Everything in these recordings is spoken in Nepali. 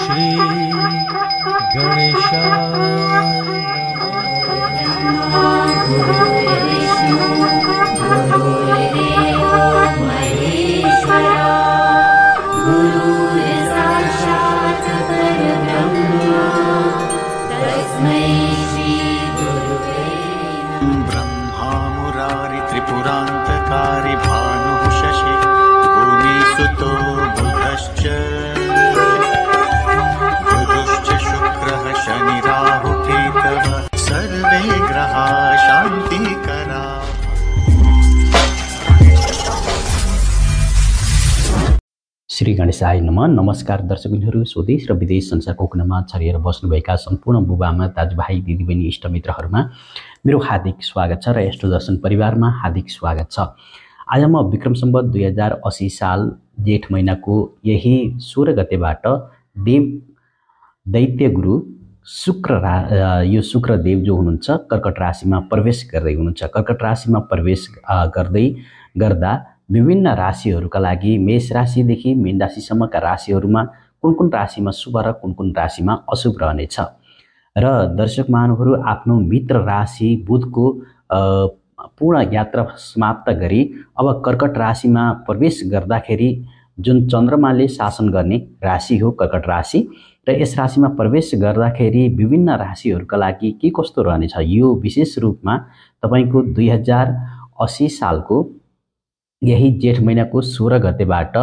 श्री गणेश श्री गणेश गणेशाय नम नमस्कार दर्शकहरू स्वदेश र विदेश संसारको कुनामा छरिएर बस्नुभएका सम्पूर्ण बुबामा दाजुभाइ दिदीबहिनी इष्टमित्रहरूमा मेरो हार्दिक स्वागत छ र यस्तो दर्शन परिवारमा हार्दिक स्वागत छ आज म विक्रम सम्बत दुई हजार असी साल जेठ महिनाको यही सोह्र गतेबाट देव दैत्य गुरु शुक्र रा यो शुक्रदेव जो हुनुहुन्छ कर्कट राशिमा प्रवेश गर्दै हुनुहुन्छ कर्कट राशिमा प्रवेश गर्दै गर्दा विभिन्न राशिहरूका लागि मेष राशिदेखि मीन राशिसम्मका राशिहरूमा कुन कुन राशिमा शुभ र कुन कुन राशिमा अशुभ रहनेछ र दर्शक महानुहरू आफ्नो मित्र राशि बुधको पूर्ण यात्रा समाप्त गरी अब कर्कट राशिमा प्रवेश गर्दाखेरि जुन चन्द्रमाले शासन गर्ने राशि हो कर्कट राशि र यस राशिमा प्रवेश गर्दाखेरि विभिन्न राशिहरूका लागि के कस्तो रहनेछ यो विशेष रूपमा तपाईँको दुई हजार असी सालको यही जेठ महिनाको सोह्र गतेबाट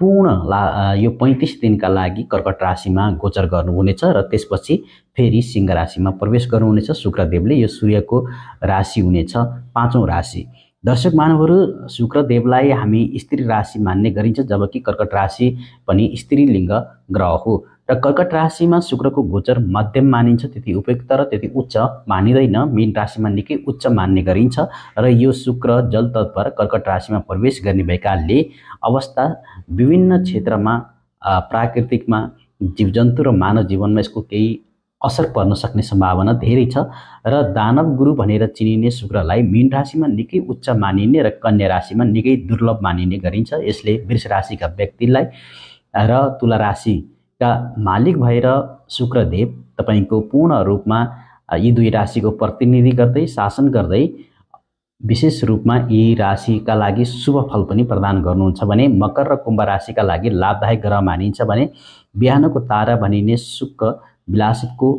पूर्ण ला यो पैँतिस दिनका लागि कर्कट राशिमा गोचर गर्नुहुनेछ र त्यसपछि फेरि सिंह राशिमा प्रवेश गर्नुहुनेछ शुक्रदेवले यो सूर्यको राशि हुनेछ पाँचौँ राशि दर्शक मानवहरू शुक्रदेवलाई हामी स्त्री राशि मान्ने गरिन्छ जबकि कर्कट राशि पनि स्त्रीलिङ्ग ग्रह हो र कर्कट राशिमा शुक्रको गोचर मध्यम मानिन्छ त्यति उपयुक्त र त्यति उच्च मानिँदैन मीन राशिमा निकै उच्च मान्ने गरिन्छ र यो शुक्र जल तत्पर कर्कट राशिमा प्रवेश गर्ने भएकाले अवस्था विभिन्न क्षेत्रमा प्राकृतिकमा जीवजन्तु र मानव जीवनमा यसको केही असर पर्न सक्ने सम्भावना धेरै छ र दानव गुरु भनेर चिनिने शुक्रलाई मीन राशिमा निकै उच्च मानिने र कन्या राशिमा निकै दुर्लभ मानिने गरिन्छ यसले वृष राशिका व्यक्तिलाई र तुला राशि का मालिक भएर शुक्रदेव तपाईँको पूर्ण रूपमा यी दुई राशिको प्रतिनिधि गर्दै शासन गर्दै विशेष रूपमा यी राशिका लागि शुभ फल पनि प्रदान गर्नुहुन्छ भने मकर र कुम्भ राशिका लागि लाभदायक ग्रह मानिन्छ भने बिहानको तारा भनिने शुक्र विलासको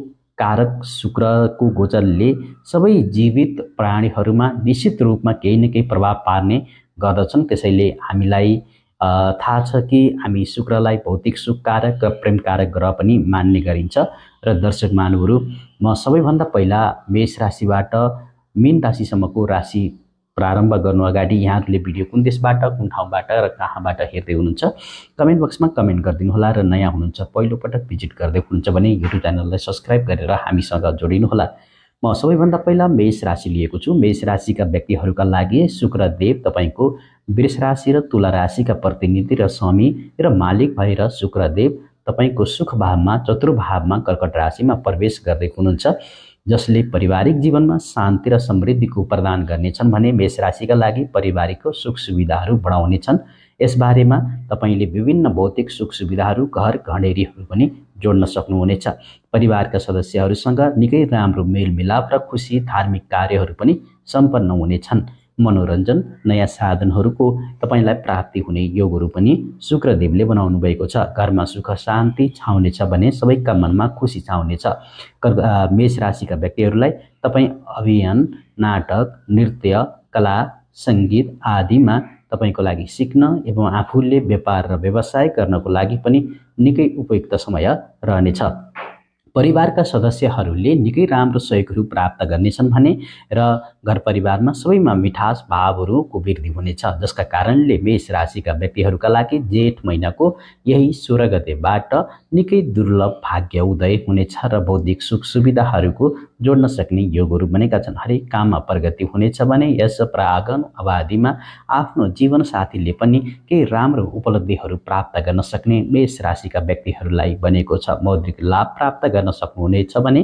कारक शुक्रको गोचरले सबै जीवित प्राणीहरूमा निश्चित रूपमा केही न केही प्रभाव पार्ने गर्दछन् त्यसैले हामीलाई थाहा छ कि हामी शुक्रलाई भौतिक सुखकारक र प्रेमकारक ग्रह पनि मान्ने गरिन्छ र दर्शक मानवहरू म सबैभन्दा पहिला मेष राशिबाट मीन राशिसम्मको राशि प्रारम्भ गर्नु अगाडि यहाँहरूले भिडियो कुन देशबाट कुन ठाउँबाट र कहाँबाट हेर्दै हुनुहुन्छ कमेन्ट बक्समा कमेन्ट गरिदिनुहोला र नयाँ हुनुहुन्छ पहिलोपटक भिजिट गर्दै हुनुहुन्छ भने युट्युब च्यानललाई सब्सक्राइब गरेर हामीसँग जोडिनुहोला म सबैभन्दा पहिला मेष राशि लिएको छु मेष राशिका व्यक्तिहरूका लागि शुक्रदेव तपाईँको वृष राशि र तुला राशिका प्रतिनिधि र स्वामी र मालिक भएर शुक्रदेव तपाईँको सुख भावमा चतुर्भावमा कर्कट राशिमा प्रवेश गर्दै हुनुहुन्छ जसले पारिवारिक जीवनमा शान्ति र समृद्धिको प्रदान गर्नेछन् भने मेष राशिका लागि पारिवारिकको सुख सुविधाहरू बढाउनेछन् यसबारेमा तपाईँले विभिन्न भौतिक सुख सुविधाहरू घर घडेरीहरू पनि जोड्न सक्नुहुनेछ परिवारका सदस्यहरूसँग निकै राम्रो मेलमिलाप र खुसी धार्मिक कार्यहरू पनि सम्पन्न हुनेछन् मनोरञ्जन नयाँ साधनहरूको तपाईँलाई प्राप्ति हुने योगहरू पनि शुक्रदेवले बनाउनु भएको छ घरमा सुख शान्ति छाउनेछ भने सबैका मनमा खुसी छाउनेछ मेष राशिका व्यक्तिहरूलाई तपाईँ अभियान नाटक नृत्य कला सङ्गीत आदिमा तपाईँको लागि सिक्न एवं आफूले व्यापार र व्यवसाय गर्नको लागि पनि निकै उपयुक्त समय रहनेछ परिवारका सदस्यहरूले निकै राम्रो सहयोगहरू प्राप्त गर्नेछन् भने र घर परिवारमा सबैमा मिठास भावहरूको वृद्धि हुनेछ जसका कारणले मेष राशिका व्यक्तिहरूका लागि जेठ महिनाको यही सोह्र गतेबाट निकै दुर्लभ भाग्य उदय हुनेछ र बौद्धिक सुख सुविधाहरूको जोड्न सक्ने योगहरू बनेका छन् हरेक काममा प्रगति हुनेछ भने यस प्रागन अवधिमा आफ्नो जीवनसाथीले पनि केही राम्रो उपलब्धिहरू प्राप्त गर्न सक्ने मेष राशिका व्यक्तिहरूलाई बनेको छ मौद्रिक लाभ प्राप्त गर्न सक्नुहुनेछ भने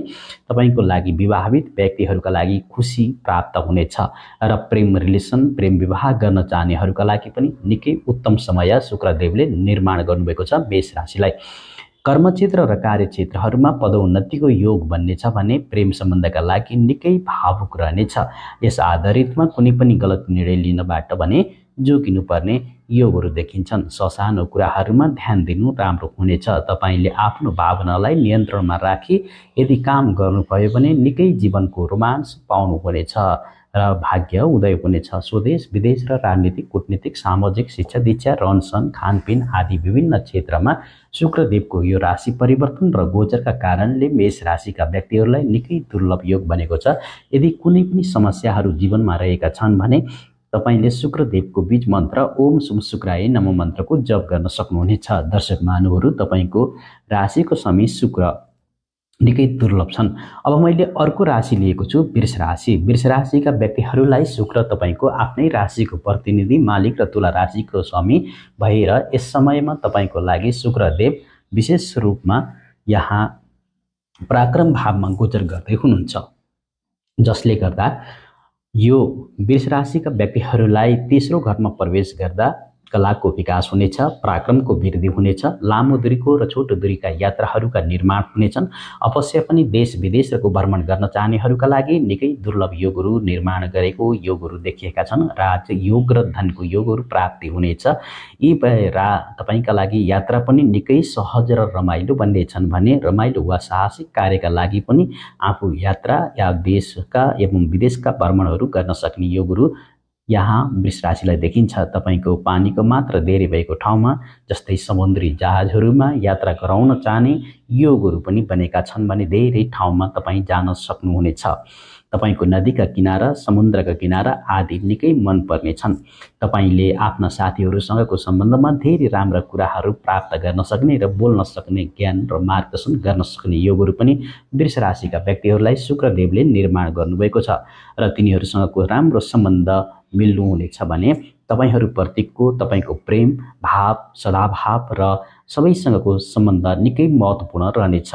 तपाईँको लागि विवाहित व्यक्तिहरूका लागि खुसी प्राप्त हुनेछ र प्रेम रिलेसन प्रेम विवाह गर्न चाहनेहरूका लागि पनि निकै उत्तम समय शुक्रदेवले निर्माण गर्नुभएको छ मेष राशिलाई कर्मक्षेत्र र कार्यक्षेत्रहरूमा पदोन्नतिको योग बन्नेछ भने प्रेम सम्बन्धका लागि निकै भावुक रहनेछ यस आधारितमा कुनै पनि गलत निर्णय लिनबाट भने जोगिनुपर्ने योगहरू देखिन्छन् ससानो कुराहरूमा ध्यान दिनु राम्रो हुनेछ तपाईँले आफ्नो भावनालाई नियन्त्रणमा राखी यदि काम गर्नुभयो भने निकै जीवनको रोमान्स पाउनुहुनेछ र भाग्य उदय हुनेछ स्वदेश विदेश र राजनीतिक कूटनीतिक सामाजिक शिक्षा दीक्षा रनसन खानपिन आदि विभिन्न क्षेत्रमा शुक्रदेवको यो राशि परिवर्तन र गोचरका कारणले मेष राशिका व्यक्तिहरूलाई निकै दुर्लभ योग बनेको छ यदि कुनै पनि समस्याहरू जीवनमा रहेका छन् भने तपाईँले शुक्रदेवको बीज मन्त्र ओम सुम शुक्राय नम मन्त्रको जप गर्न सक्नुहुनेछ दर्शक मानवहरू तपाईँको राशिको समय शुक्र निकै दुर्लभ छन् अब मैले अर्को राशि लिएको छु वृष राशि वृष राशिका व्यक्तिहरूलाई शुक्र तपाईँको आफ्नै राशिको प्रतिनिधि मालिक र तुला राशिको स्वामी भएर यस समयमा तपाईँको लागि शुक्रदेव विशेष रूपमा यहाँ पराक्रम भावमा गोचर गर्दै हुनुहुन्छ जसले गर्दा यो वृष राशिका व्यक्तिहरूलाई तेस्रो घरमा प्रवेश गर्दा कलाको विकास हुनेछ पराक्रमको वृद्धि हुनेछ लामो दूरीको र छोटो दूरीका यात्राहरूका निर्माण हुनेछन् अवश्य पनि देश विदेशको भ्रमण गर्न चाहनेहरूका लागि निकै दुर्लभ योगहरू निर्माण गरेको योगहरू देखिएका छन् राज्य योग र धनको योगहरू प्राप्ति हुनेछ यी रा तपाईँका लागि यात्रा पनि निकै सहज र रमाइलो बन्नेछन् भने रमाइलो वा साहसिक कार्यका लागि पनि आफू यात्रा या देशका एवं विदेशका भ्रमणहरू गर्न सक्ने योगहरू यहाँ वृष राशिलाई देखिन्छ तपाईँको पानीको मात्र धेरै भएको ठाउँमा जस्तै समुद्री जहाजहरूमा यात्रा गराउन चाहने योगहरू पनि बनेका छन् भने धेरै ठाउँमा तपाईँ जान सक्नुहुनेछ तपाईँको नदीका किनारा समुद्रका किनारा आदि निकै मनपर्ने छन् तपाईँले आफ्ना साथीहरूसँगको सम्बन्धमा धेरै राम्रा कुराहरू प्राप्त गर्न सक्ने र बोल्न सक्ने ज्ञान र मार्गदर्शन गर्न सक्ने योगहरू पनि वृष राशिका व्यक्तिहरूलाई शुक्रदेवले निर्माण गर्नुभएको छ र तिनीहरूसँगको राम्रो सम्बन्ध मिल्नुहुनेछ भने तपाईँहरूप्रतिको तपाईँको प्रेम भाव सदाभाव र सबैसँगको सम्बन्ध निकै महत्त्वपूर्ण रहनेछ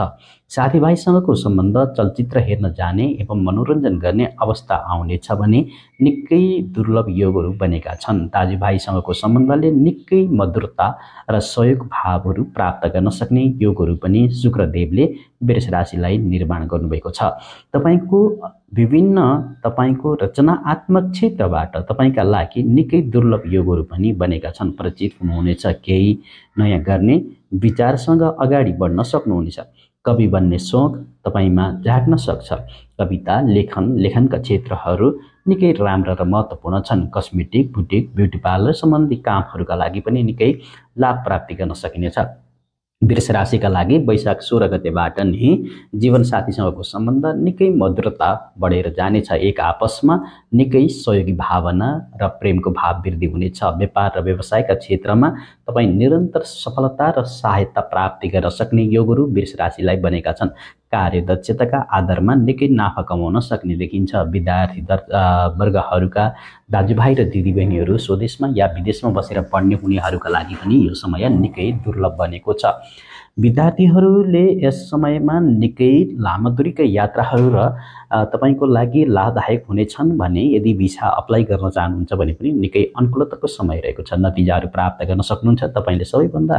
साथीभाइसँगको सम्बन्ध चलचित्र हेर्न जाने एवं मनोरञ्जन गर्ने अवस्था आउनेछ भने निकै दुर्लभ योगहरू बनेका छन् दाजुभाइसँगको सम्बन्धले निकै मधुरता र सहयोग भावहरू प्राप्त गर्न सक्ने योगहरू पनि शुक्रदेवले वृष राशिलाई निर्माण गर्नुभएको छ तपाईँको विभिन्न तपाईँको रचनात्मक क्षेत्रबाट तपाईँका लागि निकै दुर्लभ योगहरू पनि बनेका छन् परिचित हुनुहुनेछ केही नयाँ गर्ने विचारसँग अगाडि बढ्न सक्नुहुनेछ कवि बन्ने सोख तपाईँमा जाग्न सक्छ कविता लेखन लेखनका क्षेत्रहरू निकै राम्रा र महत्त्वपूर्ण छन् कस्मेटिक बुटिक ब्युटी पार्लर सम्बन्धी कामहरूका लागि पनि निकै लाभ प्राप्ति गर्न सकिनेछ वृष राशिका लागि वैशाख सोह्र गतेबाट नि जीवनसाथीसँगको सम्बन्ध निकै मधुरता बढेर जानेछ एक आपसमा निकै सहयोगी भावना र प्रेमको भाव वृद्धि हुनेछ व्यापार र व्यवसायका क्षेत्रमा तपाईँ निरन्तर सफलता र सहायता प्राप्ति गर्न सक्ने योगहरू वृष राशिलाई बनेका छन् कार्यदक्षताका आधारमा निकै नाफा कमाउन सक्ने देखिन्छ विद्यार्थी वर्गहरूका दाजुभाइ र दिदीबहिनीहरू स्वदेशमा या विदेशमा बसेर पढ्ने हुनेहरूका लागि पनि यो समय निकै दुर्लभ बनेको छ विद्यार्थीहरूले यस समयमा निकै दुरीका यात्राहरू र तपाईँको लागि लाभदायक हुनेछन् भने यदि भिसा अप्लाई गर्न चाहनुहुन्छ भने पनि निकै अनुकूलताको समय रहेको छ नतिजाहरू प्राप्त गर्न सक्नुहुन्छ तपाईँले सबैभन्दा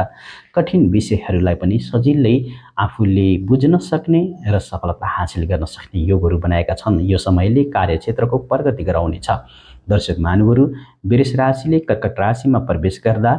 कठिन विषयहरूलाई पनि सजिलै आफूले बुझ्न सक्ने र सफलता हासिल गर्न सक्ने योगहरू बनाएका छन् यो समयले कार्यक्षेत्रको प्रगति गराउनेछ दर्शक मानवहरू वृष राशिले कर्कट राशिमा प्रवेश गर्दा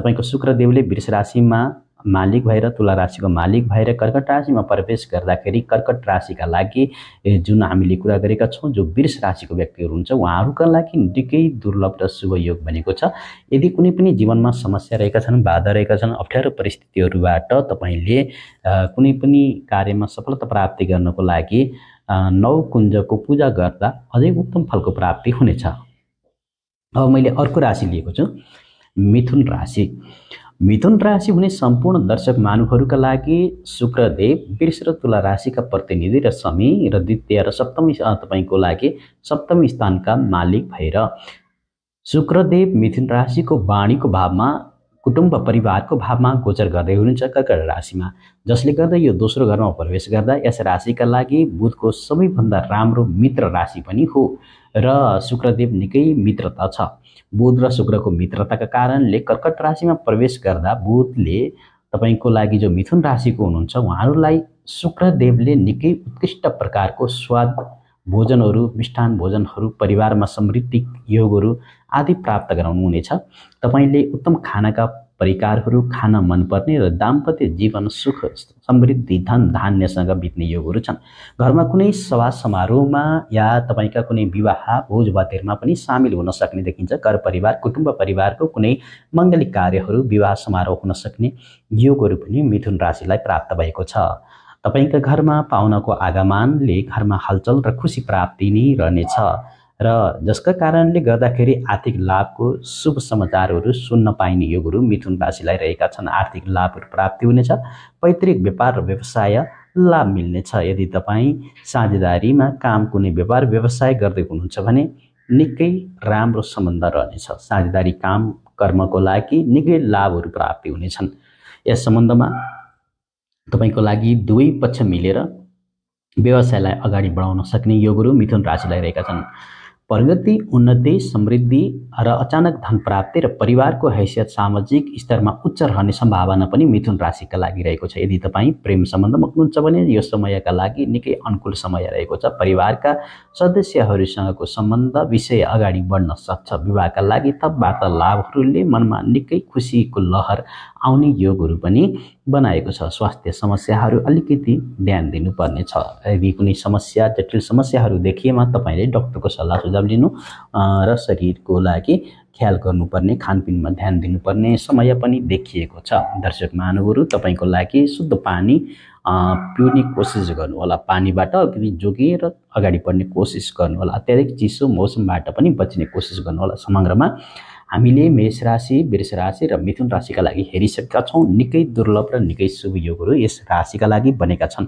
तपाईँको शुक्रदेवले वृष राशिमा मालिक भएर तुला राशिको मालिक भएर कर्कट राशिमा प्रवेश गर्दाखेरि कर्कट राशिका लागि जुन हामीले कुरा गरेका छौँ जो वृष राशिको व्यक्तिहरू हुन्छ उहाँहरूका लागि निकै दुर्लभ र शुभ योग बनेको छ यदि कुनै पनि जीवनमा समस्या रहेका छन् बाधा रहेका छन् अप्ठ्यारो परिस्थितिहरूबाट तपाईँले कुनै पनि कार्यमा सफलता प्राप्ति गर्नको लागि नौ कुञ्जको पूजा गर्दा अझै उत्तम फलको प्राप्ति हुनेछ अब मैले अर्को राशि लिएको छु मिथुन राशि मिथुन राशि हुने सम्पूर्ण दर्शक मानुहरूका लागि शुक्रदेव वृष र तुला राशिका प्रतिनिधि र समी र द्वितीय र सप्तमी तपाईँको लागि सप्तमी स्थानका मालिक भएर शुक्रदेव मिथुन राशिको वाणीको भावमा कुटुम्ब परिवारको भावमा गोचर गर्दै हुनुहुन्छ कर्कट राशिमा जसले गर्दा यो दोस्रो घरमा प्रवेश गर्दा यस राशिका लागि बुधको सबैभन्दा राम्रो मित्र राशि पनि हो र शुक्रदेव निकै मित्रता छ बुध र शुक्रको मित्रताका कारणले कर्कट राशिमा प्रवेश गर्दा बुधले तपाईँको लागि जो मिथुन राशिको हुनुहुन्छ उहाँहरूलाई शुक्रदेवले निकै उत्कृष्ट प्रकारको स्वाद भोजनहरू मिष्ठान भोजनहरू परिवारमा समृद्धि योगहरू आदि प्राप्त गराउनुहुनेछ तपाईँले उत्तम खानाका परिकारहरू खान मनपर्ने र दाम्पत्य जीवन सुख समृद्धि धन धान्यसँग बित्ने योगहरू छन् घरमा कुनै सभा समारोहमा या तपाईँका कुनै विवाह भोज भतेरमा पनि सामेल हुन सक्ने देखिन्छ घर परिवार कुटुम्ब परिवारको कुनै मङ्गलिक कार्यहरू विवाह समारोह हुन सक्ने योगहरू पनि मिथुन राशिलाई प्राप्त भएको छ तपाईँका घरमा पाहुनाको आगमनले घरमा हलचल र खुसी प्राप्ति नै रहनेछ र जसका कारणले गर्दाखेरि आर्थिक लाभको शुभ समाचारहरू सुन्न पाइने योगहरू मिथुनवासीलाई रहेका छन् आर्थिक लाभहरू प्राप्ति हुनेछ पैतृक व्यापार र व्यवसाय लाभ मिल्नेछ यदि तपाईँ साझेदारीमा काम कुनै व्यापार व्यवसाय गर्दै हुनुहुन्छ भने निकै राम्रो सम्बन्ध रहनेछ साझेदारी काम कर्मको लागि निकै लाभहरू प्राप्ति हुनेछन् यस सम्बन्धमा तपाईँको लागि दुवै पक्ष मिलेर व्यवसायलाई अगाडि बढाउन सक्ने योगहरू मिथुन राशिलाई रहेका छन् प्रगति उन्नति समृद्धि र अचानक धन प्राप्ति र परिवारको हैसियत सामाजिक स्तरमा उच्च रहने सम्भावना पनि मिथुन राशिका लागि रहेको छ यदि तपाईँ प्रेम सम्बन्धमा हुनुहुन्छ भने यो समयका लागि निकै अनुकूल समय रहेको छ परिवारका सदस्यहरूसँगको सम्बन्ध विषय अगाडि बढ्न सक्छ विवाहका लागि थप वार्तालापहरूले मनमा निकै खुसीको लहर आउने योगहरू पनि बनाएको छ स्वास्थ्य समस्याहरू अलिकति ध्यान दिनुपर्ने छ यदि कुनै समस्या जटिल समस्याहरू देखिएमा तपाईँले डक्टरको सल्लाह सुझाव लिनु र शरीरको लागि ख्याल गर्नुपर्ने खानपिनमा ध्यान दिनुपर्ने समय पनि देखिएको छ दर्शक महानुहरू तपाईँको लागि शुद्ध पानी पिउने कोसिस गर्नु होला पानीबाट अलिकति जोगिएर अगाडि बढ्ने कोसिस गर्नुहोला अत्याधिक चिसो मौसमबाट पनि बच्ने कोसिस गर्नु होला समग्रमा हामीले मेष राशि वृष राशि र मिथुन राशिका लागि हेरिसकेका छौँ निकै दुर्लभ र निकै शुभ योगहरू यस राशिका लागि बनेका छन्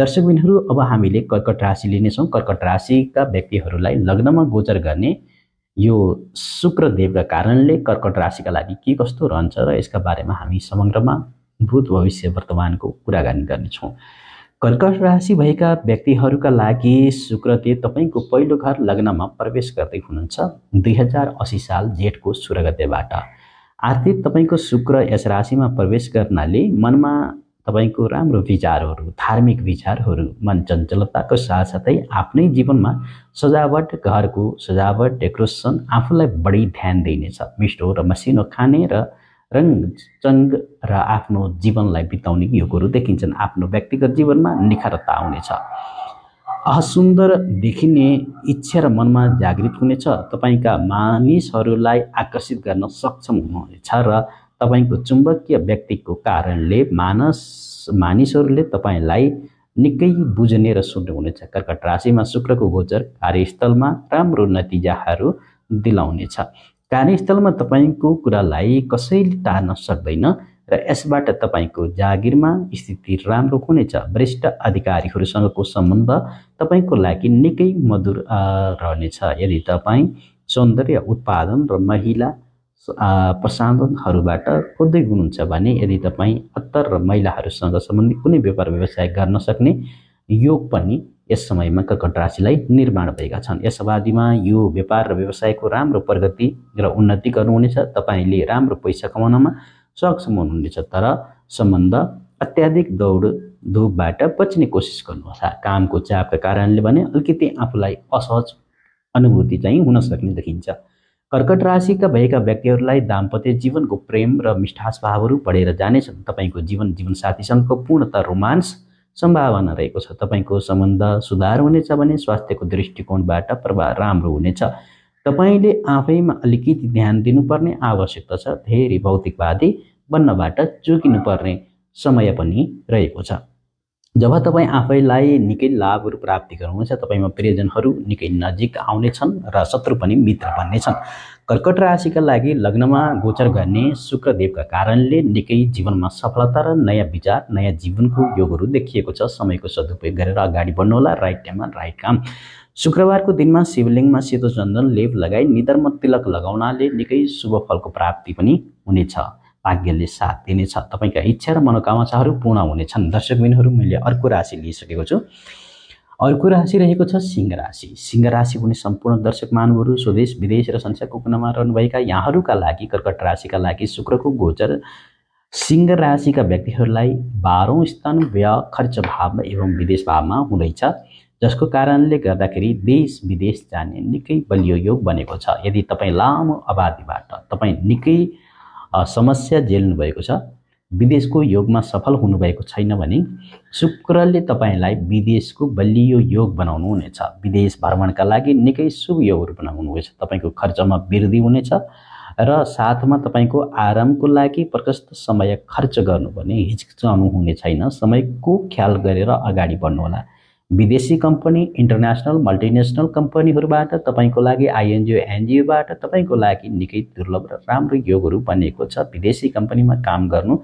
दर्शकबिनहरू अब हामीले कर्कट राशि लिनेछौँ कर्कट राशिका व्यक्तिहरूलाई लग्नमा गोचर गर्ने यो शुक्रदेवका कारणले कर्कट राशिका लागि के कस्तो रहन्छ र यसका बारेमा हामी समग्रमा भूत भविष्य वर्तमानको कुराकानी गर्नेछौँ कर्कट राशि भएका व्यक्तिहरूका लागि शुक्रले तपाईँको पहिलो घर लग्नमा प्रवेश गर्दै हुनुहुन्छ दुई हजार असी साल जेठको सुरगतेबाट आर्थिक तपाईँको शुक्र यस राशिमा प्रवेश गर्नाले मनमा तपाईँको राम्रो विचारहरू धार्मिक विचारहरू मन चञ्चलताको साथसाथै आफ्नै जीवनमा सजावट घरको सजावट डेकोरेसन आफूलाई बढी ध्यान दिइनेछ मिठो र मसिनो खाने र रङचङ्ग र आफ्नो जीवनलाई बिताउने यो कुरो देखिन्छन् आफ्नो व्यक्तिगत जीवनमा निखरता आउनेछ असुन्दर देखिने इच्छा र मनमा जागृत हुनेछ तपाईँका मानिसहरूलाई आकर्षित गर्न सक्षम हुनुहुनेछ र तपाईँको चुम्बकीय व्यक्तिको कारणले मानस मानिसहरूले तपाईँलाई निकै बुझ्ने र सुन्ने हुनेछ कर्कट राशिमा शुक्रको गोचर कार्यस्थलमा राम्रो नतिजाहरू दिलाउनेछ कार्यस्थलमा तपाईँको कुरालाई कसैले टार्न सक्दैन र यसबाट तपाईँको जागिरमा स्थिति राम्रो हुनेछ वरिष्ठ अधिकारीहरूसँगको सम्बन्ध तपाईँको लागि निकै मधुर रहनेछ यदि तपाईँ सौन्दर्य उत्पादन र महिला प्रसाधनहरूबाट खोज्दै हुनुहुन्छ भने यदि तपाईँ अत्तर र महिलाहरूसँग सम्बन्धित कुनै व्यापार व्यवसाय गर्न सक्ने योग पनि यस समयमा कर्कट राशिलाई निर्माण भएका छन् यस अवधिमा यो व्यापार र व्यवसायको राम्रो प्रगति र उन्नति गर्नुहुनेछ तपाईँले राम्रो पैसा कमाउनमा सक्षम हुनुहुनेछ तर सम्बन्ध अत्याधिक दौड धुपबाट बच्ने कोसिस गर्नुहोस् कामको चापका कारणले भने अलिकति आफूलाई असहज अनुभूति चाहिँ हुन सक्ने देखिन्छ कर्कट राशिका भएका व्यक्तिहरूलाई दाम्पत्य जीवनको प्रेम र मिष्ठास भावहरू बढेर जानेछन् तपाईँको जीवन जीवनसाथीसँगको पूर्णत रोमान्स सम्भावना रहेको छ तपाईँको सम्बन्ध सुधार हुनेछ भने स्वास्थ्यको दृष्टिकोणबाट प्रभाव राम्रो हुनेछ तपाईँले आफैमा अलिकति ध्यान दिनुपर्ने आवश्यकता छ धेरै भौतिकवादी बन्नबाट जोगिनुपर्ने समय पनि रहेको छ जब तपाईँ आफैलाई निकै लाभहरू प्राप्ति गर्नुहुन्छ तपाईँमा प्रियजनहरू निकै नजिक आउनेछन् र शत्रु पनि मित्र बन्नेछन् कर्कट राशिका लागि लग्नमा गोचर गर्ने शुक्रदेवका कारणले निकै जीवनमा सफलता र नयाँ विचार नयाँ जीवनको योगहरू देखिएको छ समयको सदुपयोग गरेर अगाडि बढ्नुहोला राइट टाइममा राइट काम शुक्रबारको दिनमा शिवलिङ्गमा सेतो चन्दन लेप लगाई निधरमा तिलक लगाउनाले निकै शुभ फलको प्राप्ति पनि हुनेछ भाग्यले साथ दिनेछ तपाईँका इच्छा र मनोकामनाहरू पूर्ण हुनेछन् दर्शक बिनहरू मैले अर्को राशि लिइसकेको छु अर्को राशि रहेको छ सिंह राशि सिंह राशि हुने सम्पूर्ण दर्शक मानवहरू स्वदेश विदेश र संसारको कुनामा रहनुभएका यहाँहरूका लागि कर्कट राशिका लागि शुक्रको गोचर सिंह राशिका व्यक्तिहरूलाई बाह्रौँ स्थान व्यय खर्च भाव एवं विदेश भावमा हुँदैछ जसको कारणले गर्दाखेरि देश विदेश जाने निकै बलियो योग बनेको छ यदि तपाईँ लामो अवधिबाट तपाईँ निकै समस्या भएको छ विदेशको योगमा सफल हुनुभएको छैन भने शुक्रले तपाईँलाई विदेशको बलियो योग बनाउनु हुनेछ विदेश भ्रमणका लागि निकै शुभ योगहरू बनाउनुहुनेछ तपाईँको खर्चमा वृद्धि हुनेछ र साथमा तपाईँको आरामको लागि प्रशस्त समय खर्च गर्नुपर्ने हिचकिचाउनु हुने छैन समयको ख्याल गरेर अगाडि बढ्नुहोला विदेशी कम्पनी इन्टरनेसनल मल्टिनेसनल कम्पनीहरूबाट तपाईँको लागि आइएनजिओ एनजिओबाट तपाईँको लागि निकै दुर्लभ र राम्रो योगहरू बनिएको छ विदेशी कम्पनीमा काम गर्नु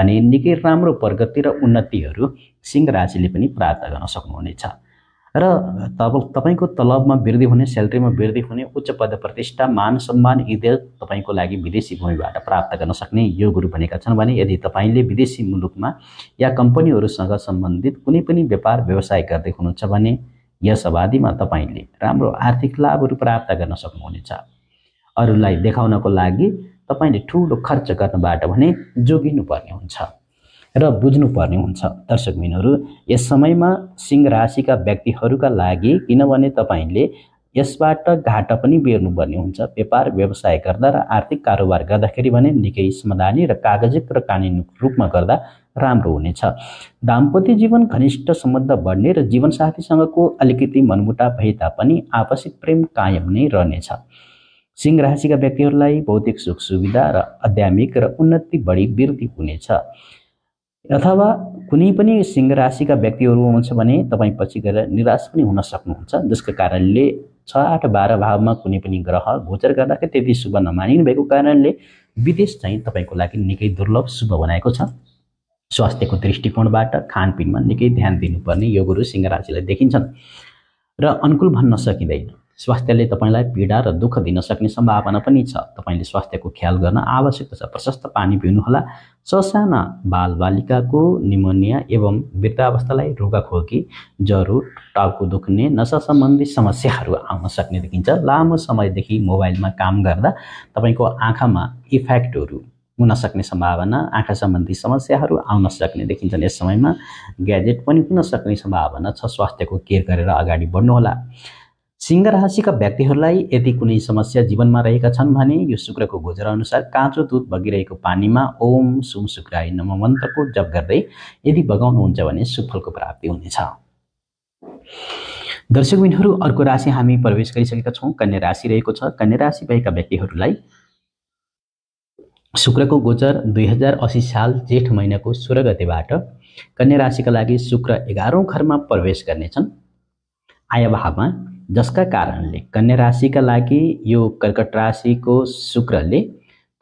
भने निकै राम्रो प्रगति र उन्नतिहरू सिंह राशिले पनि प्राप्त गर्न सक्नुहुनेछ र तब तपाईँको तलबमा वृद्धि हुने स्यालेरीमा वृद्धि हुने उच्च पद प्रतिष्ठा मान सम्मान इज्जत तपाईँको लागि विदेशी भूमिबाट प्राप्त गर्न सक्ने योगहरू भनेका छन् भने यदि तपाईँले विदेशी मुलुकमा या कम्पनीहरूसँग सम्बन्धित कुनै पनि व्यापार व्यवसाय गर्दै हुनुहुन्छ भने यस अवधिमा तपाईँले राम्रो आर्थिक लाभहरू प्राप्त गर्न सक्नुहुनेछ अरूलाई देखाउनको लागि तपाईँले ठुलो खर्च गर्नबाट भने जोगिनुपर्ने हुन्छ र बुझ्नुपर्ने हुन्छ दर्शक मिनहरू यस समयमा सिंह राशिका व्यक्तिहरूका लागि किनभने तपाईँले यसबाट घाटा पनि बेर्नुपर्ने हुन्छ व्यापार व्यवसाय गर्दा र आर्थिक कारोबार गर्दाखेरि भने निकै समाधानी र कागजित र कानुनी रूपमा गर्दा राम्रो हुनेछ दाम्पत्य जीवन घनिष्ठ सम्बन्ध बढ्ने र जीवनसाथीसँगको अलिकति मनमुटा भए तापनि आपसी प्रेम कायम नै रहनेछ सिंह राशिका व्यक्तिहरूलाई भौतिक सुख सुविधा र आध्यात्मिक र उन्नति बढी वृद्धि हुनेछ अथवा कुनै पनि सिंह राशिका व्यक्तिहरू हुनुहुन्छ भने तपाईँ पछि गएर निराश पनि हुन सक्नुहुन्छ जसको कारणले छ आठ बाह्र भावमा कुनै पनि ग्रह गोचर गर्दाखेरि त्यति शुभ नमानिनु भएको कारणले विदेश चाहिँ तपाईँको लागि निकै दुर्लभ शुभ बनाएको छ स्वास्थ्यको दृष्टिकोणबाट खानपिनमा निकै ध्यान दिनुपर्ने योगहरू सिंह राशिलाई देखिन्छन् र अनुकूल भन्न सकिँदैन स्वास्थ्यले तपाईँलाई पीडा र दुःख दिन सक्ने सम्भावना पनि छ तपाईँले स्वास्थ्यको ख्याल गर्न आवश्यक छ प्रशस्त पानी पिउनुहोला ससाना बालबालिकाको निमोनिया एवं वृद्धावस्थालाई रोगाखोकी ज्वरो टाउको दुख्ने नसा सम्बन्धी समस्याहरू आउन सक्ने देखिन्छ लामो समयदेखि मोबाइलमा काम गर्दा तपाईँको आँखामा इफेक्टहरू हुन सक्ने सम्भावना आँखा सम्बन्धी समस्याहरू आउन सक्ने देखिन्छन् यस समयमा ग्याजेट पनि हुन सक्ने सम्भावना छ स्वास्थ्यको केयर गरेर अगाडि बढ्नुहोला सिंह राशिका व्यक्तिहरूलाई यदि कुनै समस्या जीवनमा रहेका छन् भने यो शुक्रको अनुसार काँचो दुध बगिरहेको पानीमा ओम सुम शुक्राय नम मन्त्रको जप गर्दै यदि बगाउनुहुन्छ भने सुफलको प्राप्ति हुनेछ दर्शकबिनहरू अर्को राशि हामी प्रवेश गरिसकेका छौँ कन्या राशि रहेको छ कन्या राशि भएका व्यक्तिहरूलाई शुक्रको गोचर दुई हजार असी साल जेठ महिनाको सोह्र गतेबाट कन्या राशिका लागि शुक्र एघारौँ घरमा प्रवेश गर्नेछन् आयाभावमा जसका कारणले कन्या राशिका लागि यो कर्कट राशिको शुक्रले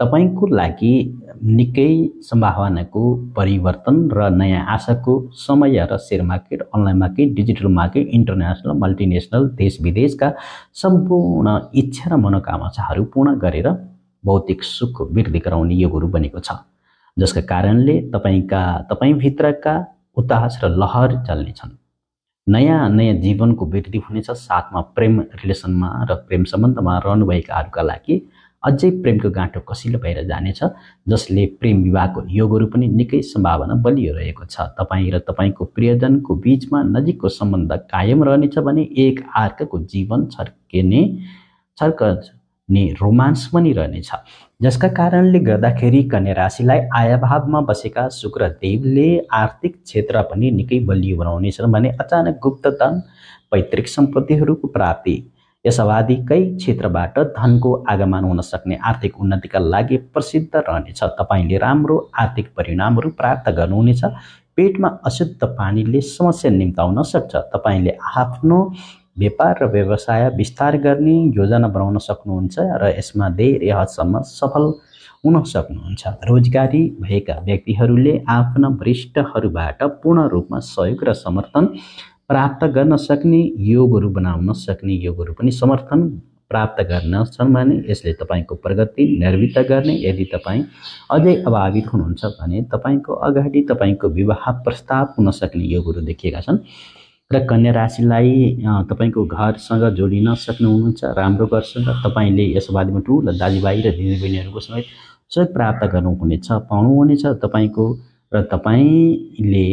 तपाईँको लागि निकै सम्भावनाको परिवर्तन र नयाँ आशाको समय र share market online market digital market international multinational देश विदेशका सम्पूर्ण इच्छा र मनोकामनाहरू पूर्ण गरेर भौतिक सुख वृद्धि गराउने योगहरू बनेको छ जसका कारणले तपाईँका तपाईँभित्रका उतास र लहर चल्नेछन् नयाँ नयाँ जीवनको वृद्धि हुनेछ साथमा प्रेम रिलेसनमा र प्रेम सम्बन्धमा रहनुभएकाहरूका लागि अझै प्रेमको गाँठो कसिलो भएर जानेछ जसले प्रेम विवाहको योगहरू पनि निकै सम्भावना बलियो रहेको छ तपाईँ र तपाईँको प्रियजनको बिचमा नजिकको सम्बन्ध कायम रहनेछ भने एक अर्काको जीवन छर्किने छर्क नि रोमान्स पनि रहनेछ जसका कारणले गर्दाखेरि कन्या राशिलाई आयाभावमा बसेका शुक्रदेवले आर्थिक क्षेत्र पनि निकै बलियो बनाउनेछन् भने अचानक गुप्त धन पैतृक सम्पत्तिहरूको प्राप्ति यस अवधिकै क्षेत्रबाट धनको आगमन हुन सक्ने आर्थिक उन्नतिका लागि प्रसिद्ध रहनेछ तपाईँले राम्रो आर्थिक परिणामहरू प्राप्त गर्नुहुनेछ पेटमा अशुद्ध पानीले समस्या निम्ताउन सक्छ तपाईँले आफ्नो व्यापार र व्यवसाय विस्तार गर्ने योजना बनाउन सक्नुहुन्छ र यसमा धेरै हदसम्म सफल हुन सक्नुहुन्छ रोजगारी भएका व्यक्तिहरूले आफ्ना वरिष्ठहरूबाट पूर्ण रूपमा सहयोग र समर्थन प्राप्त गर्न सक्ने योगहरू बनाउन सक्ने योगहरू पनि समर्थन प्राप्त गर्न छन् भने यसले तपाईँको प्रगति निर्वित गर्ने यदि तपाईँ अझै अभावित हुनुहुन्छ भने तपाईँको अगाडि तपाईँको विवाह प्रस्ताव हुन सक्ने योगहरू देखिएका छन् र कन्या राशिलाई तपाईँको घरसँग जोडिन सक्नुहुन्छ राम्रो गर्छ तपाईँले यस बारेमा ठुलो दाजुभाइ र दिदीबहिनीहरूको समय सहयोग प्राप्त गर्नुहुनेछ पाउनुहुनेछ तपाईँको र तपाईँले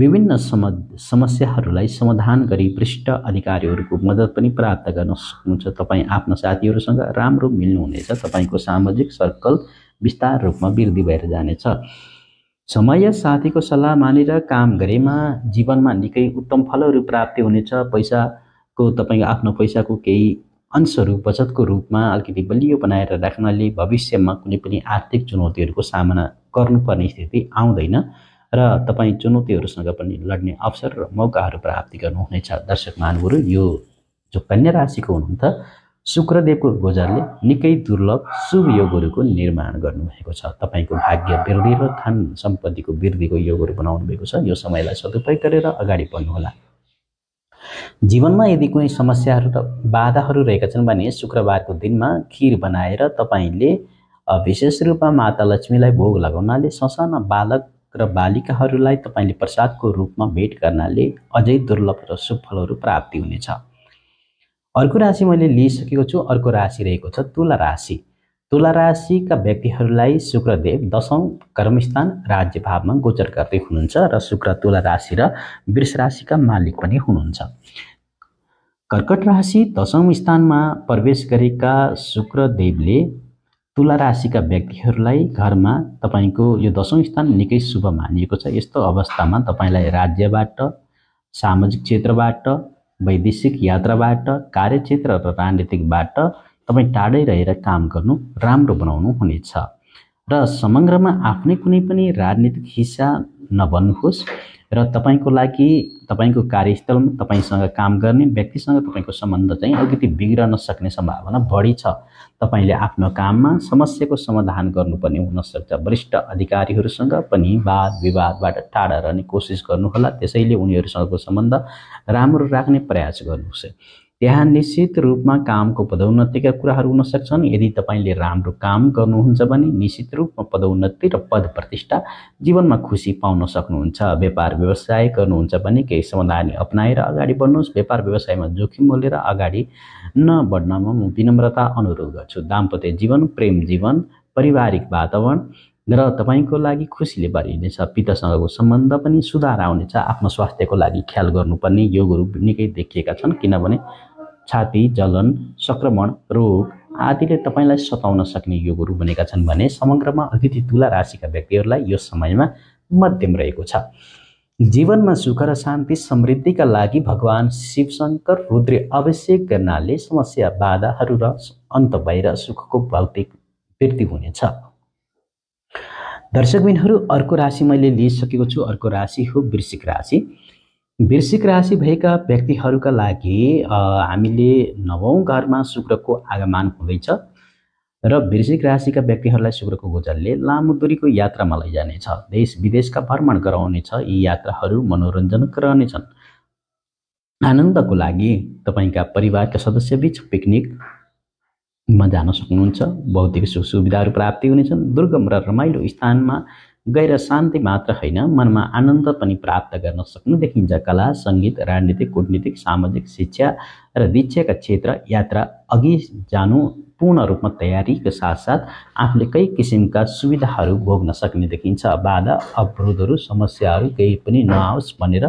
विभिन्न सम समस्याहरूलाई समाधान गरी पृष्ठ अधिकारीहरूको मद्दत पनि प्राप्त गर्न सक्नुहुन्छ तपाईँ आफ्नो साथीहरूसँग राम्रो मिल्नुहुनेछ तपाईँको सामाजिक सर्कल विस्तार रूपमा वृद्धि भएर जानेछ समय साथीको सल्लाह मानेर काम गरेमा जीवनमा निकै उत्तम फलहरू प्राप्ति हुनेछ पैसाको तपाईँको आफ्नो पैसाको केही अंशहरू बचतको रूपमा अलिकति बलियो बनाएर राख्नाले भविष्यमा कुनै पनि आर्थिक चुनौतीहरूको सामना गर्नुपर्ने स्थिति आउँदैन र तपाईँ चुनौतीहरूसँग पनि लड्ने अवसर र मौकाहरू प्राप्ति गर्नुहुनेछ दर्शक महानुहरू यो जो कन्या राशिको हुनुहुन्छ शुक्रदेवको गोजरले निकै दुर्लभ शुभ योगहरूको निर्माण गर्नुभएको छ तपाईँको भाग्य वृद्धि र धन सम्पत्तिको वृद्धिको योगहरू बनाउनु भएको छ यो समयलाई सदुपयोग गरेर अगाडि बढ्नुहोला जीवनमा यदि कुनै समस्याहरू र बाधाहरू रहेका छन् भने शुक्रबारको दिनमा खिर बनाएर तपाईँले विशेष रूपमा माता लक्ष्मीलाई भोग लगाउनाले ससाना बालक र बालिकाहरूलाई तपाईँले प्रसादको रूपमा भेट गर्नाले अझै दुर्लभ र सुफलहरू प्राप्ति हुनेछ अर्को राशि मैले लिइसकेको छु अर्को राशि रहेको छ तुला राशि तुला राशिका व्यक्तिहरूलाई शुक्रदेव दशौँ कर्मस्थान राज्यभावमा गोचर गर्दै हुनुहुन्छ र शुक्र तुला राशि र वृष राशिका मालिक पनि हुनुहुन्छ कर्कट राशि दशौँ स्थानमा प्रवेश गरेका शुक्रदेवले तुला राशिका व्यक्तिहरूलाई घरमा तपाईँको यो दशौँ स्थान निकै शुभ मानिएको छ यस्तो अवस्थामा तपाईँलाई राज्यबाट सामाजिक क्षेत्रबाट वैदेशिक यात्राबाट कार्यक्षेत्र र राजनीतिकबाट तपाईँ टाढै रहेर काम गर्नु राम्रो बनाउनु हुनेछ र समग्रमा आफ्नै कुनै पनि राजनीतिक हिस्सा नबन्नुहोस् र तपाईँको लागि तपाईँको कार्यस्थलमा तपाईँसँग काम गर्ने व्यक्तिसँग तपाईँको सम्बन्ध चाहिँ अलिकति बिग्रन सक्ने सम्भावना बढी छ तपाईँले आफ्नो काममा समस्याको समाधान गर्नुपर्ने हुनसक्छ वरिष्ठ अधिकारीहरूसँग पनि वाद विवादबाट टाढा रहने कोसिस गर्नुहोला त्यसैले उनीहरूसँगको सम्बन्ध राम्रो राख्ने प्रयास गर्नुहोस् त्यहाँ निश्चित रूपमा कामको पदोन्नतिका कुराहरू हुन सक्छन् यदि तपाईँले राम्रो काम गर्नुहुन्छ भने निश्चित रूपमा पदोन्नति र पद प्रतिष्ठा जीवनमा खुसी पाउन सक्नुहुन्छ व्यापार व्यवसाय गर्नुहुन्छ भने केही समाधानी अप्नाएर अगाडि बढ्नुहोस् व्यापार व्यवसायमा जोखिम मोलेर अगाडि नबढ्नमा म विनम्रता अनुरोध गर्छु दाम्पत्य जीवन प्रेम जीवन पारिवारिक वातावरण र तपाईँको लागि खुसीले भरिनेछ पितासँगको सम्बन्ध पनि सुधार आउनेछ आफ्नो स्वास्थ्यको लागि ख्याल गर्नुपर्ने योगहरू निकै देखिएका छन् किनभने छाती जलन सङ्क्रमण रोग आदिले तपाईँलाई सताउन सक्ने योगहरू बनेका छन् भने समग्रमा अतिथि तुला राशिका व्यक्तिहरूलाई यो समयमा मध्यम रहेको छ जीवनमा सुख र शान्ति समृद्धिका लागि भगवान् शिवशङ्कर रुद्र आवश्यक गर्नाले समस्या बाधाहरू र अन्त भएर सुखको भौतिक वृद्धि हुनेछ दर्शकबिनहरू अर्को राशि मैले लिइसकेको छु अर्को राशि हो वृश्चिक राशि वृश्चिक राशि भएका व्यक्तिहरूका लागि हामीले नवौँ घरमा शुक्रको आगमन हुँदैछ र वृश्चिक राशिका व्यक्तिहरूलाई शुक्रको गोचरले लामो दूरीको यात्रामा लैजानेछ देश विदेशका भ्रमण गराउनेछ यी यात्राहरू मनोरञ्जनक रहनेछन् आनन्दको लागि तपाईँका परिवारका सदस्य बिच पिकनिकमा जान सक्नुहुन्छ भौतिक सुख सुविधाहरू प्राप्ति हुनेछन् दुर्गम र रमाइलो स्थानमा गएर शान्ति मात्र होइन मनमा आनन्द पनि प्राप्त गर्न सक्नु देखिन्छ कला सङ्गीत राजनीतिक कुटनीतिक सामाजिक शिक्षा र दीक्षाका क्षेत्र यात्रा अघि जानु पूर्ण रूपमा तयारीको साथसाथ आफूले कई किसिमका सुविधाहरू भोग्न सक्ने देखिन्छ बाधा अवरोधहरू समस्याहरू केही पनि नआओस् भनेर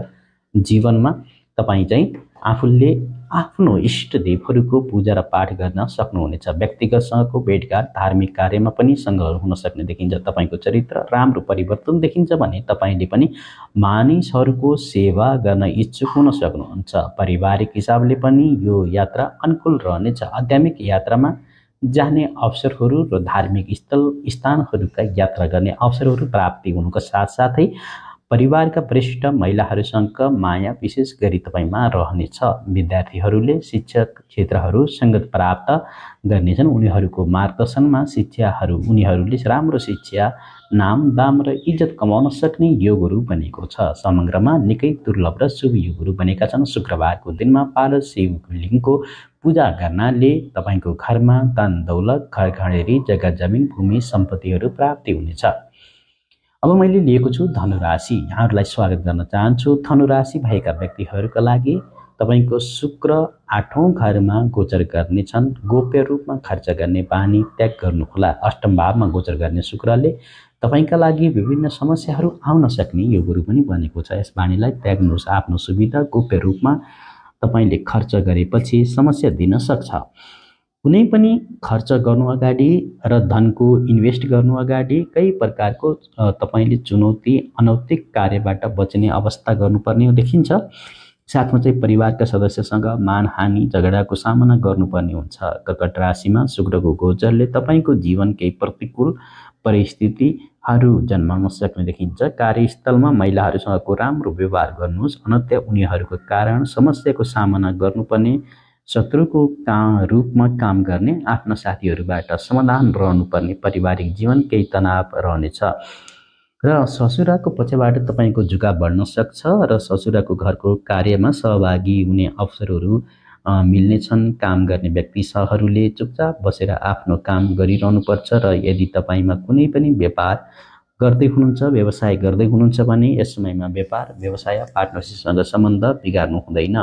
जीवनमा तपाईँ चाहिँ आफूले आफ्नो इष्टदेवहरूको पूजा र पाठ गर्न सक्नुहुनेछ व्यक्तिगतसँगको भेटघाट धार्मिक कार्यमा पनि सङ्घहरू हुन सक्ने देखिन्छ तपाईँको चरित्र राम्रो परिवर्तन देखिन्छ भने तपाईँले पनि मानिसहरूको सेवा गर्न इच्छुक हुन सक्नुहुन्छ पारिवारिक हिसाबले पनि यो यात्रा अनुकूल रहनेछ आध्यात्मिक यात्रामा जाने अवसरहरू र धार्मिक स्थल स्थानहरूका यात्रा गर्ने अवसरहरू प्राप्ति हुनुको साथसाथै परिवारका वरिष्ठ महिलाहरूसँग माया विशेष गरी तपाईँमा रहनेछ विद्यार्थीहरूले शिक्षक क्षेत्रहरू सङ्गत प्राप्त गर्नेछन् उनीहरूको मार्गदर्शनमा शिक्षाहरू उनीहरूले राम्रो शिक्षा नाम दाम र इज्जत कमाउन सक्ने योगहरू बनेको छ समग्रमा निकै दुर्लभ र शुभ योगहरू बनेका छन् शुक्रबारको दिनमा पाल शिवलिङ्गको पूजा गर्नाले तपाईँको घरमा धन दौलत घर घडेरी जग्गा जमिन भूमि सम्पत्तिहरू प्राप्ति हुनेछ अब मैले लिएको छु धनुराशि यहाँहरूलाई स्वागत गर्न चाहन्छु धनुराशि भएका व्यक्तिहरूका लागि तपाईँको शुक्र आठौँ घरमा गोचर गर्नेछन् गोप्य रूपमा खर्च गर्ने बानी त्याग गर्नुहोला अष्टम भावमा गोचर गर्ने शुक्रले तपाईँका लागि विभिन्न समस्याहरू आउन सक्ने यो गुरु पनि बनेको छ यस बानीलाई त्याग्नुहोस् आफ्नो सुविधा गोप्य रूपमा तपाईँले खर्च गरेपछि समस्या दिन सक्छ कुनै पनि खर्च गर्नु अगाडि र धनको इन्भेस्ट गर्नु अगाडि कई प्रकारको तपाईँले चुनौती अनौतिक कार्यबाट बच्ने अवस्था गर्नुपर्ने देखिन्छ साथमा चाहिँ परिवारका सदस्यसँग मानहानि झगडाको सामना गर्नुपर्ने हुन्छ कर्कट राशिमा शुक्रको गोचरले तपाईँको जीवन केही प्रतिकूल परिस्थितिहरू जन्माउन सक्ने देखिन्छ कार्यस्थलमा महिलाहरूसँगको राम्रो व्यवहार गर्नुहोस् अनत्य उनीहरूको कारण समस्याको सामना गर्नुपर्ने शत्रुको का रूपमा काम गर्ने आफ्ना साथीहरूबाट समाधान रहनुपर्ने पारिवारिक जीवन केही तनाव रहनेछ र ससुराको पक्षबाट तपाईँको झुका बढ्न सक्छ र ससुराको घरको कार्यमा सहभागी हुने अवसरहरू मिल्नेछन् काम गर्ने व्यक्ति सहरूले चुपचाप बसेर आफ्नो काम गरिरहनुपर्छ र यदि तपाईँमा कुनै पनि व्यापार गर्दै हुनुहुन्छ व्यवसाय गर्दै हुनुहुन्छ भने यस समयमा व्यापार व्यवसाय पार्टनरसिपसँग सम्बन्ध बिगार्नु हुँदैन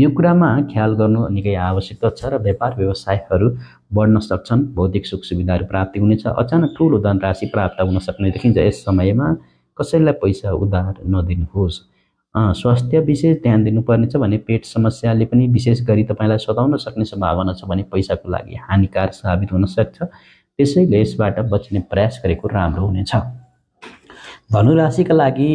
यो कुरामा ख्याल गर्नु निकै आवश्यक छ र व्यापार व्यवसायहरू बढ्न सक्छन् भौतिक सुख सुविधाहरू प्राप्ति हुनेछ अचानक ठुलो धनराशि प्राप्त हुन सक्ने देखिन्छ यस समयमा कसैलाई पैसा उधार नदिनुहोस् स्वास्थ्य विशेष ध्यान दिनुपर्नेछ भने पेट समस्याले पनि विशेष गरी तपाईँलाई सताउन सक्ने सम्भावना छ भने पैसाको लागि हानिकार साबित हुनसक्छ त्यसैले यसबाट बच्ने प्रयास गरेको राम्रो हुनेछ धनुराशिका लागि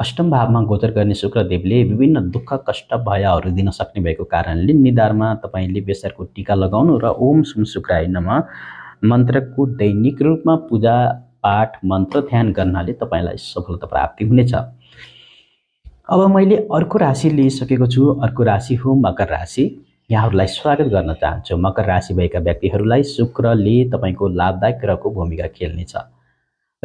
अष्टम भावमा गोचर गर्ने शुक्रदेवले विभिन्न दुःख कष्ट भयाहरू दिन सक्ने भएको कारणले निधारमा तपाईँले बेसरको टिका लगाउनु र ओम सुम शुक्राय नम मन्त्रको दैनिक रूपमा पूजा पाठ मन्त्र ध्यान गर्नाले तपाईँलाई सफलता प्राप्ति हुनेछ अब मैले अर्को राशि लिइसकेको छु अर्को राशि हो मकर राशि यहाँहरूलाई स्वागत गर्न चाहन्छु मकर राशि भएका व्यक्तिहरूलाई शुक्रले तपाईँको लाभदायक ग्रहको भूमिका खेल्नेछ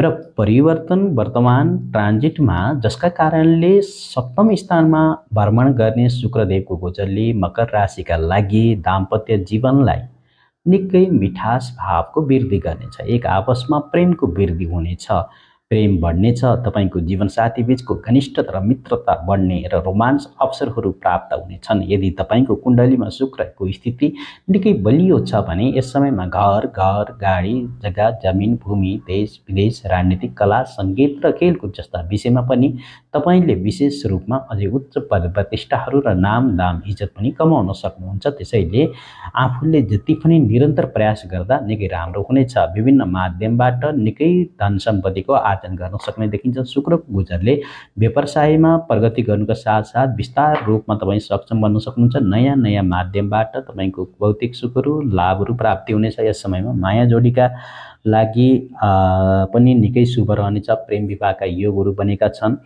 र परिवर्तन वर्तमान ट्रान्जिटमा जसका कारणले सप्तम स्थानमा भ्रमण गर्ने शुक्रदेवको गोचरले मकर राशिका लागि दाम्पत्य जीवनलाई निकै मिठास भावको वृद्धि गर्नेछ एक आपसमा प्रेमको वृद्धि हुनेछ प्रेम बढ्नेछ तपाईँको जीवनसाथी बिचको घनिष्ठता र मित्रता बढ्ने र रोमान्स अवसरहरू प्राप्त हुनेछन् यदि तपाईँको कुण्डलीमा शुक्रको स्थिति निकै बलियो छ भने यस समयमा घर घर गाडी जग्गा जमिन भूमि देश विदेश राजनीतिक कला सङ्गीत र खेलकुद जस्ता विषयमा पनि तपाईँले विशेष रूपमा अझै उच्च पद प्रतिष्ठाहरू र नाम दाम इज्जत पनि कमाउन सक्नुहुन्छ त्यसैले आफूले जति पनि निरन्तर प्रयास गर्दा निकै राम्रो हुनेछ विभिन्न माध्यमबाट निकै धन सम्पत्तिको आर्जन गर्न सक्ने देखिन्छ शुक्र गुजरले व्यवसायमा प्रगति गर्नुका साथसाथ विस्तार रूपमा तपाईँ सक्षम बन्न सक्नुहुन्छ नयाँ नयाँ माध्यमबाट तपाईँको भौतिक सुखहरू लाभहरू प्राप्ति हुनेछ यस समयमा माया जोडीका लागि पनि निकै शुभ रहनेछ प्रेम विवाहका योगहरू बनेका छन्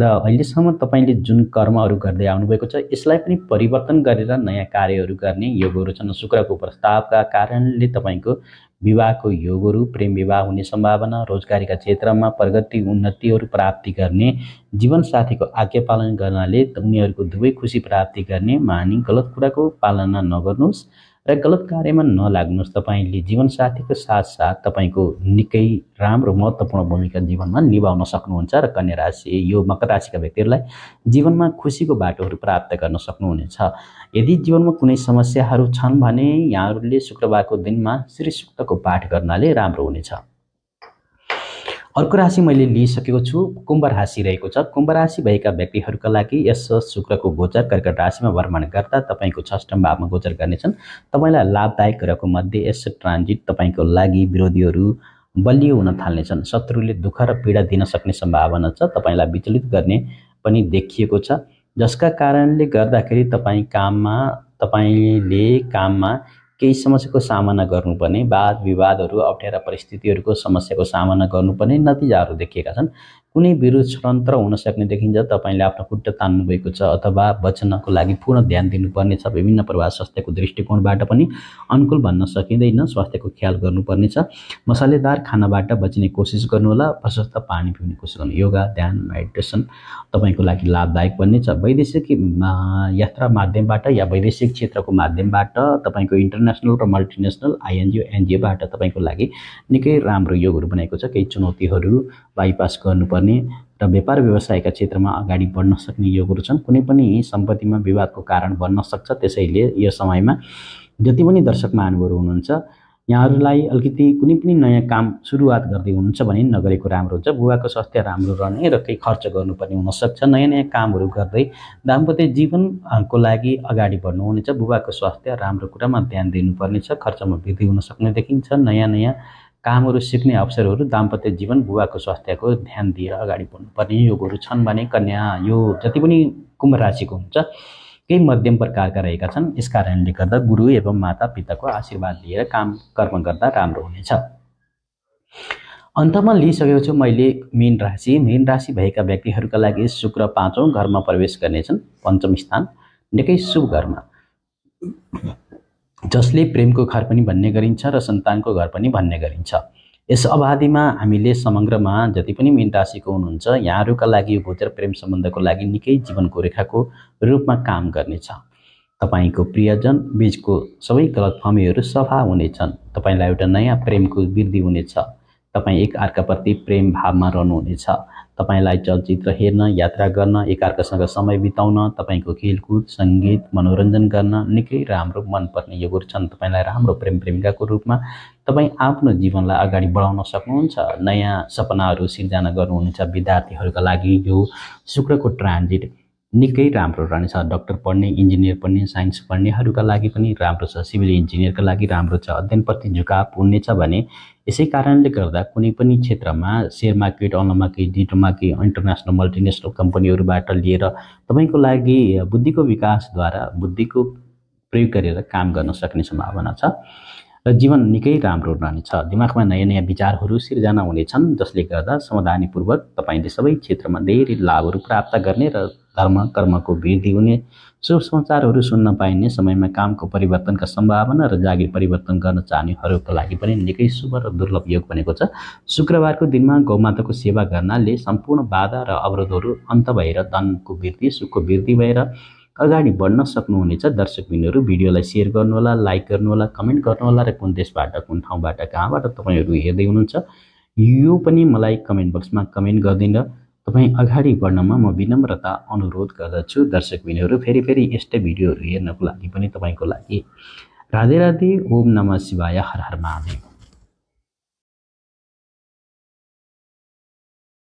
र अहिलेसम्म तपाईँले जुन कर्महरू गर्दै आउनुभएको छ यसलाई पनि परिवर्तन गरेर नयाँ कार्यहरू गर्ने योगहरू छन् शुक्रको प्रस्तावका कारणले तपाईँको विवाहको योगहरू प्रेम विवाह हुने सम्भावना रोजगारीका क्षेत्रमा प्रगति उन्नतिहरू प्राप्ति गर्ने जीवनसाथीको आज्ञा पालन गर्नाले उनीहरूको दुवै खुसी प्राप्ति गर्ने मानि गलत कुराको पालना नगर्नुहोस् र गलत कार्यमा नलाग्नुहोस् तपाईँले जीवनसाथीको साथसाथ तपाईँको निकै राम्रो महत्त्वपूर्ण भूमिका जीवनमा निभाउन सक्नुहुन्छ र कन्या राशि यो मकर राशिका व्यक्तिहरूलाई जीवनमा खुसीको बाटोहरू प्राप्त गर्न सक्नुहुनेछ यदि जीवनमा कुनै समस्याहरू छन् भने यहाँहरूले शुक्रबारको दिनमा श्री सुक्तको पाठ गर्नाले राम्रो हुनेछ अर्को राशि मैले लिइसकेको छु कुम्भ राशि रहेको छ कुम्भ राशि भएका व्यक्तिहरूका लागि यस शुक्रको गोचर कर्कट राशिमा भ्रमण गर्दा तपाईँको छष्टम भावमा गोचर गर्नेछन् तपाईँलाई लाभदायक कुराको मध्ये यस ट्रान्जिट तपाईँको लागि विरोधीहरू बलियो हुन थाल्नेछन् शत्रुले दुःख र पीडा दिन सक्ने सम्भावना छ तपाईँलाई विचलित गर्ने पनि देखिएको छ जसका कारणले गर्दाखेरि तपाईँ काममा तपाईँले काममा केही समस्याको सामना गर्नुपर्ने वाद विवादहरू अप्ठ्यारा परिस्थितिहरूको समस्याको सामना गर्नुपर्ने नतिजाहरू देखिएका छन् कुनै विरुद्ध षड्यन्त्र हुन सक्ने देखिन्छ तपाईँले आफ्नो खुट्टा तान्नुभएको छ अथवा बच्नको लागि पूर्ण ध्यान दिनुपर्ने छ विभिन्न प्रभाव स्वास्थ्यको दृष्टिकोणबाट पनि अनुकूल भन्न सकिँदैन स्वास्थ्यको ख्याल गर्नुपर्नेछ मसालेदार खानाबाट बच्ने कोसिस गर्नुहोला प्रशस्त पानी पिउने कोसिस गर्नु योगा ध्यान मेडिटेसन तपाईँको लागि लाभदायक बन्नेछ वैदेशिक यात्रा माध्यमबाट या वैदेशिक क्षेत्रको माध्यमबाट तपाईँको इन्टरनेसनल र मल्टिनेसनल आइएनजिओ एनजिओबाट तपाईँको लागि निकै राम्रो योगहरू बनाएको छ केही चुनौतीहरू बाइपास गर्नुपर्ने गर्ने र व्यापार व्यवसायका क्षेत्रमा अगाडि बढ्न सक्ने योगहरू छन् कुनै पनि सम्पत्तिमा विवादको कारण बन्न सक्छ त्यसैले यो समयमा जति पनि दर्शक महानुभावहरू हुनुहुन्छ यहाँहरूलाई अलिकति कुनै पनि नयाँ काम सुरुवात गर्दै हुनुहुन्छ भने नगरेको राम्रो हुन्छ बुवाको स्वास्थ्य राम्रो रहने र केही खर्च गर्नुपर्ने हुनसक्छ नयाँ नयाँ कामहरू गर्दै दाम्पत्य जीवनको लागि अगाडि बढ्नुहुनेछ बुवाको स्वास्थ्य राम्रो कुरामा ध्यान दिनुपर्नेछ खर्चमा वृद्धि हुन सक्ने देखिन्छ नयाँ नयाँ कामहरू सिक्ने अवसरहरू दाम्पत्य जीवन बुवाको स्वास्थ्यको ध्यान दिएर अगाडि बढ्नुपर्ने योगहरू छन् भने कन्या यो जति पनि कुम्भ राशिको हुन्छ केही मध्यम प्रकारका रहेका छन् यस कारणले गर्दा गुरु एवं माता पिताको आशीर्वाद लिएर काम कर्म गर्दा राम्रो हुनेछ अन्तमा लिइसकेको छु मैले मेन राशि मेन राशि भएका व्यक्तिहरूका लागि शुक्र पाँचौँ घरमा प्रवेश गर्नेछन् पञ्चम स्थान निकै शुभ घरमा जसले प्रेमको घर पनि भन्ने गरिन्छ र सन्तानको घर पनि भन्ने गरिन्छ यस अवधिमा हामीले समग्रमा जति पनि मिन राशिको हुनुहुन्छ यहाँहरूका लागि यो गोचर प्रेम सम्बन्धको लागि निकै जीवनको रेखाको रूपमा काम गर्नेछ तपाईँको प्रियजन बिचको सबै गलत फमीहरू सफा हुनेछन् तपाईँलाई एउटा नयाँ प्रेमको वृद्धि हुनेछ तपाईँ एक अर्काप्रति प्रेम भावमा रहनुहुनेछ तपाईँलाई चलचित्र हेर्न यात्रा गर्न एकाअर्कासँग समय बिताउन तपाईँको खेलकुद सङ्गीत मनोरञ्जन गर्न निकै राम्रो मनपर्ने योगहरू छन् तपाईँलाई राम्रो प्रेम प्रेमिकाको रूपमा तपाईँ आफ्नो जीवनलाई अगाडि बढाउन सक्नुहुन्छ नयाँ सपनाहरू सिर्जना गर्नुहुनेछ विद्यार्थीहरूका लागि यो शुक्रको ट्रान्जिट निकै राम्रो रहनेछ डक्टर पढ्ने इन्जिनियर पढ्ने साइन्स पढ्नेहरूका लागि पनि राम्रो छ सिभिल इन्जिनियरका लागि राम्रो छ अध्ययनप्रति झुकाव हुनेछ भने यसै कारणले गर्दा कुनै पनि क्षेत्रमा share market online market digital market international multinational कम्पनीहरूबाट लिएर तपाईँको लागि बुद्धिको विकासद्वारा बुद्धिको प्रयोग गरेर काम गर्न सक्ने सम्भावना छ र जीवन निकै राम्रो रहनेछ दिमागमा नयाँ नयाँ विचारहरू सिर्जना हुनेछन् जसले गर्दा समाधानीपूर्वक तपाईँले सबै क्षेत्रमा धेरै लाभहरू प्राप्त गर्ने र धर्म कर्मको वृद्धि हुने शुभ समाचारहरू सुन्न पाइने समयमा कामको परिवर्तनका सम्भावना र जागिर परिवर्तन गर्न चाहनेहरूको लागि पनि निकै शुभ र दुर्लभ योग बनेको छ शुक्रबारको दिनमा गौमाताको सेवा गर्नाले सम्पूर्ण बाधा र अवरोधहरू अन्त भएर धनको वृद्धि सुखको वृद्धि भएर अगाडि बढ्न सक्नुहुनेछ दर्शकबिनहरू भिडियोलाई सेयर गर्नुहोला लाइक गर्नुहोला कमेन्ट गर्नुहोला र कुन देशबाट कुन ठाउँबाट कहाँबाट तपाईँहरू हेर्दै हुनुहुन्छ यो पनि मलाई कमेन्ट बक्समा कमेन्ट गरिदिनु तपाईँ अगाडि बढ्नमा म विनम्रता अनुरोध गर्दछु दर्शक बिनीहरू फेरि फेरि यस्तै भिडियोहरू हेर्नको लागि पनि तपाईँको लागि राधे राधे ओम नम शिवाय हर हर महादेव